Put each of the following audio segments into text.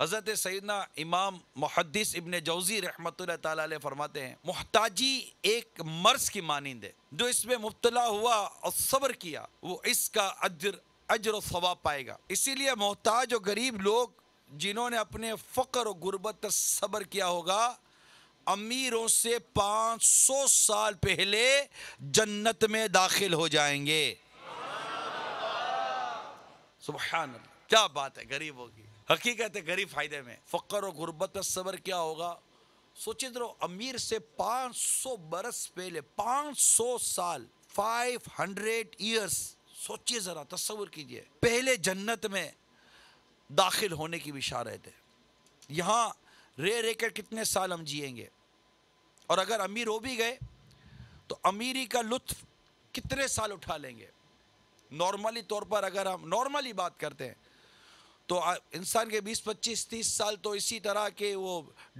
हज़रत सैदना इमाम मुहदस इबन जौज़ी रहमत फरमाते हैं मोहताजी एक मर्ज की मानंद है जो इसमें मुबतला हुआ और सब्र किया वो इसका अजर अजर स्वाब पाएगा इसीलिए मोहताज और गरीब लोग जिन्होंने अपने फ़क्र और गुर्बत पर सब्र किया होगा अमीरों से पाँच सौ साल पहले जन्नत में दाखिल हो जाएंगे सुबह अल्लाह क्या बात है गरीबों की हकीकत है गरीब फायदे में फकर और गुर्बत पर सबर क्या होगा सोचे तो अमीर से 500 बरस पहले 500 साल 500 ईयर्स सोचिए ज़रा तस्वुर कीजिए पहले जन्नत में दाखिल होने की बिशारत है यहाँ रे रे कर कितने साल हम जिएंगे और अगर अमीर हो भी गए तो अमीरी का लुत्फ कितने साल उठा लेंगे नॉर्मली तौर पर अगर हम नॉर्मली बात करते हैं तो इंसान के 20 25 30 साल तो इसी तरह के वो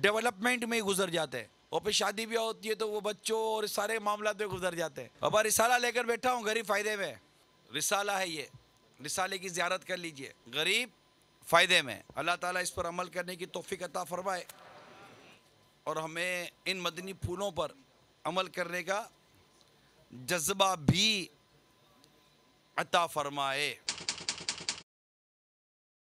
डेवलपमेंट में ही गुजर जाते हैं और फिर शादी ब्याह होती है तो वो बच्चों और सारे मामला में गुजर जाते हैं अब रिसाला लेकर बैठा हूँ गरीब फ़ायदे में रिसाला है ये रिसाले की ज्यारत कर लीजिए गरीब फ़ायदे में अल्लाह ताला इस पर अमल करने की तोफ़ी अता फरमाए और हमें इन मदनी फूलों पर अमल करने का जज्बा भी अता फरमाए